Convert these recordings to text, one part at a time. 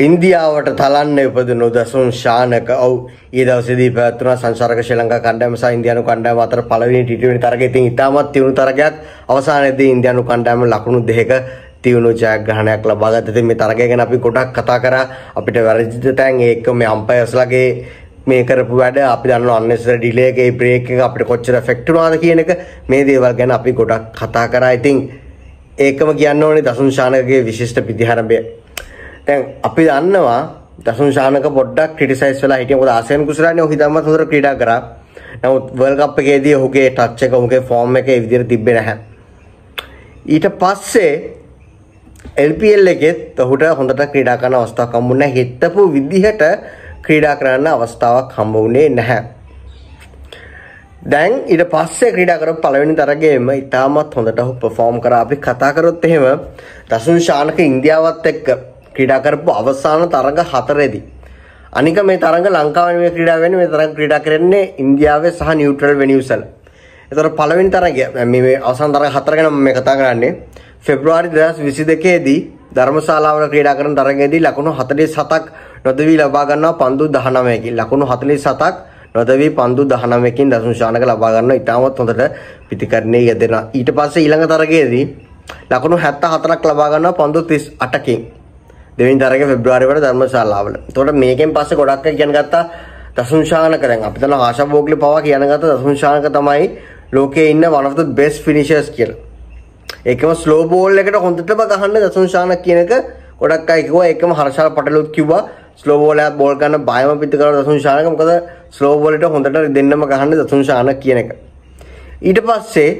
ඉන්දියාවට තලන්න ඉපදුණු දසුන් ශානක ඔව් ඒ දවසේදී පැවැත්වුණා සංසාරක ශ්‍රී ලංකා කණ්ඩායම සහ ඉන්දියානු කණ්ඩායම අතර පළවෙනි ටි20 තරගය ඉතින් ඉතාමත් තියුණු තරගයක් අවසානයේදී ඉන්දියානු කණ්ඩායම ලකුණු දෙකක තියුණු ජයග්‍රහණයක් ලබා ගත්තා. ඉතින් මේ තරගය ගැන අපි ගොඩක් කතා කරා. අපිට වැරදිද තැන් ඒක මේ අම්පයර්ස්ලාගේ මේ කරපු වැඩ අපි දන්නවා අන්නේසර ඩිලේ එකේ බ්‍රේක් එක අපිට කොච්චර එෆෙක්ට් වුණාද කියන එක මේ දේවල් ගැන අපි ගොඩක් කතා කරා. ඉතින් ඒකම කියන්න ඕනේ දසුන් ශානකගේ විශිෂ්ට පිටිහරඹය දැන් අපි දන්නවා දසුන් ශානක පොඩ්ඩක් ක්‍රිටිසයිස් වෙලා හිටිය මොකද ආසියන් කුසලානේ ඔහි ධම්ම සුදර ක්‍රීඩා කරා. නමුත් වර්ල්ඩ් කප් එකේදී ඔහුගේ ටච් එක ඔහුගේ ෆෝම් එක ඒ විදිහට තිබ්බේ නැහැ. ඊට පස්සේ LPL එකෙත් ඔහුට හොඳට ක්‍රීඩා කරන අවස්ථාවක් හම්බුනේ නැහැ. හිටපු විදිහට ක්‍රීඩා කරන්න අවස්ථාවක් හම්බ වුණේ නැහැ. දැන් ඊට පස්සේ ක්‍රීඩා කරපු පළවෙනි තරගයේම ඉතාමත් හොඳට ඔහු පර්ෆෝම් කරා. අපි කතා කරොත් එහෙම දසුන් ශානක ඉන්දියාවත් එක්ක ක්‍රීඩාකරපු අවසාන තරග හතරේදී. අනික මේ තරග ලංකාව මේ ක්‍රීඩා වෙන මේ තරග ක්‍රීඩා කරන්නේ ඉන්දියාවේ සහ නියුට්‍රල් වෙනියුසල්. එතකොට පළවෙනි තරගය මේ අවසාන තරග හතර ගැන මම කතා කරන්නේ ෆෙබ්‍රුවාරි 2022 දී ධර්මශාලාවල ක්‍රීඩා කරන තරගයේදී ලකුණු 47ක් නොදවී ලබා ගන්නවා පන්දු 19කින්. ලකුණු 47ක් නොදවී පන්දු 19කින් දසුශානක ලබා ගන්නවා. ඊටමත් හොඳට පිටිකරණයේ යෙදෙනවා. ඊට පස්සේ ඊළඟ තරගයේදී ලකුණු 74ක් ලබා ගන්නවා පන්දු 38කින්. දෙවින් තරග ෆෙබ්‍රවාරිවට ධර්මශාලාවල. එතකොට මේකෙන් පස්සේ ගොඩක් අය කියන ගත්තා දසුන්ශානක දැන් අපිට නම් ආශා බෝග්ලි පවා කියන ගත්තා දසුන්ශානක තමයි ලෝකයේ ඉන්න one of the best finishers කියලා. ඒකම slow ball එකට හොඳටම ගහන්න දසුන්ශානක කියන එක ගොඩක් අය කිව්වා ඒකම හර්ෂාල් පටලුත් කිව්වා slow ball එකක් බෝල් ගන්න බයම පිට කරන දසුන්ශානක මොකද slow ball එකට හොඳට දෙන්නම ගහන්න දසුන්ශානක කියන එක. ඊට පස්සේ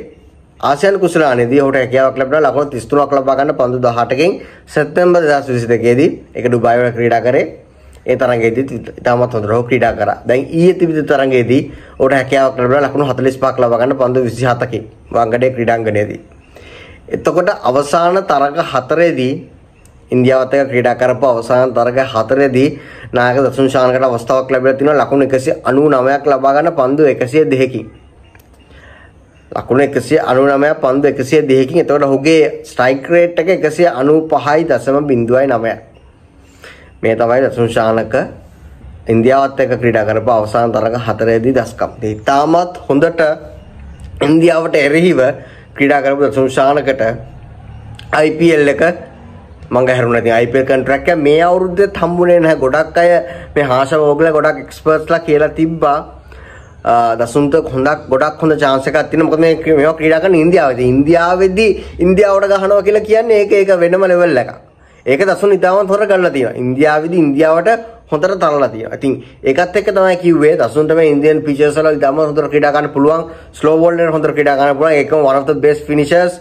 ආසියන් කුසලානේදී ඔහුට හැකියාවක් ලැබුණා ලකුණු 33ක් ලබා ගන්න පන්දු 18කින් සැප්තැම්බර් 2022 දී ඒක ඩුබායි වල ක්‍රීඩා කරේ. ඒ තරඟයේදී ඉතාමත් හොඳට ඔහු ක්‍රීඩා කරා. දැන් ඊයේ තිබිච්ච තරඟයේදී ඔහුට හැකියාවක් ලැබුණා ලකුණු 45ක් ලබා ගන්න පන්දු 27කින් වංගඩේ ක්‍රීඩාංගණයේදී. එතකොට අවසාන තරඟ හතරේදී ඉන්දියාවත් එක්ක ක්‍රීඩා කරපු අවසාන තරඟ හතරේදී නායක දසුන් ශානකට අවස්ථාවක් ලැබිලා තිනවා ලකුණු 199ක් ලබා ගන්න පන්දු 102කින්. ලකුණු 199 පන්දු 102කින් එතකොට ඔහුගේ ස්ට්‍රයික් රේට් එක 195.09යි. මේ තමයි රතුන් ශානක ඉන්දියාවත් එක්ක ක්‍රීඩා කරපු අවසාන තරඟ හතරේදී දස්කම්. ඉතාමත් හොඳට ඉන්දියාවට එරෙහිව ක්‍රීඩා කරපු රතුන් ශානකට IPL එක මංග හැරුණ ඉතින් IPL contract එක මේ අවුරුද්දේ හම්බුනේ නැහැ. ගොඩක් අය මේ හාෂම ඕගල ගොඩක් එක්ස්පර්ට්ස්ලා කියලා තිබ්බා. දසුන්ට හොඳක් ගොඩක් හොඳ චාන්සක තින මොකද මේ මේවා ක්‍රීඩා කරන ඉන්දියාවේදී ඉන්දියාවේදී ඉන්දියාවට ගහනවා කියලා කියන්නේ ඒක ඒක වෙනම ලෙවල් එකක්. ඒක දසුන් ඉතාමත් හොර කරලා තියෙනවා. ඉන්දියාවේදී ඉන්දියාවට හොඳට තරලා තියෙනවා. ඉතින් ඒකත් එක්ක තමයි කිව්වේ දසුන්ට මේ ඉන්දියන් පිචර්ස් වල ඉතාම හොඳට ක්‍රීඩා කරන්න පුළුවන්. ස්ලෝ බෝල් වල හොඳට ක්‍රීඩා කරන්න පුළුවන්. ඒකම one of the best finishers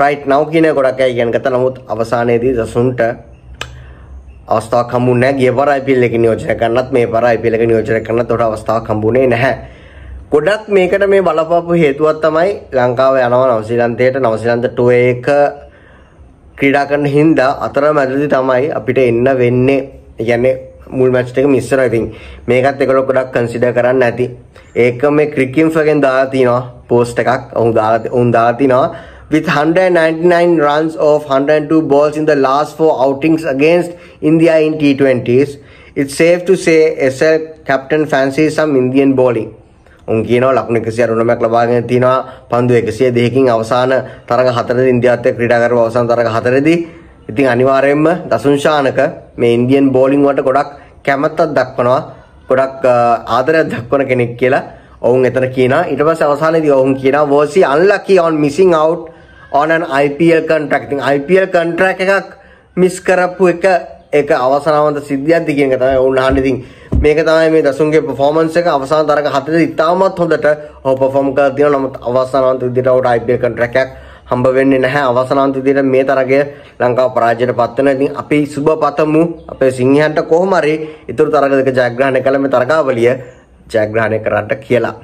right now කියන ගොඩක් අය ඉගෙන ගත්තා. නමුත් අවසානයේදී දසුන්ට අවස්ථාවක් හම්බුනේ නැහැ. ගිය වර IPL එක නියෝජනය කරන්නත් මේ වර IPL එක නියෝජනය කරන්නත් උඩ අවස්ථාවක් හම්බුනේ නැහැ. ගොඩක් මේකට මේ බලපාපු හේතුවක් තමයි ලංකාව යනවා නවසීලන්තයට නවසීලන්ත 2 එක ක්‍රීඩා කරන හින්දා අතරමැදදී තමයි අපිට එන්න වෙන්නේ. කියන්නේ මුල් මැච් එක මිස් කරා. ඉතින් මේකත් ඒගොල්ලෝ ගොඩක් කන්සිඩර් කරන්න ඇති. ඒක මේ ක්‍රිකින් ෆගෙන් දාලා තිනවා පෝස්ට් එකක්. ඔහු දාලා ඔවුන් දාලා තිනවා with 199 runs of 102 balls in the last four outings against India in T20s. It's safe to say SL captain fancies some Indian bowling. උන් කියනවා ලකුණු 189ක් ලබාගෙන තිනවා පන්දු 102කින් අවසාන තරඟ හතරේ ඉන්දියාවත් එක්ක ක්‍රීඩා කරපු අවසාන තරඟ හතරේදී ඉතින් අනිවාර්යයෙන්ම දසුන්ශානක මේ ඉන්දියන් බෝලිං වලට ගොඩක් කැමැත්තක් දක්වනවා ගොඩක් ආදරයක් දක්වන කෙනෙක් කියලා ඔවුන් එතන කියනවා ඊට පස්සේ අවසානයේදී ඔවුන් කියනවා was he unlucky on missing out on an IPL contract. ඉතින් IPL contract එකක් මිස් කරපු එක ඒක අවසානවන්ත සිද්ධියක්ද කියන එක තමයි ඔවුන් අහන්නේ. ඉතින් මේක තමයි මේ දසුන්ගේ performance එක අවසාන තරග හතරේ ඉතාමත් හොඳට ඔහු perform කරලා තියෙනවා. නමුත් අවසානවන්ත විදිහට ඔහුට IPL contract එකක් හම්බ වෙන්නේ නැහැ. අවසානවන්ත විදිහට මේ තරගය ලංකාව පරාජයට පත් වෙනවා. ඉතින් අපි සුබ පතමු අපේ සිංහයන්ට කොහොම හරි ඊතුරු තරග දෙක ජයග්‍රහණය කළ මේ තරගාවලිය ජයග්‍රහණය කරන්නට කියලා.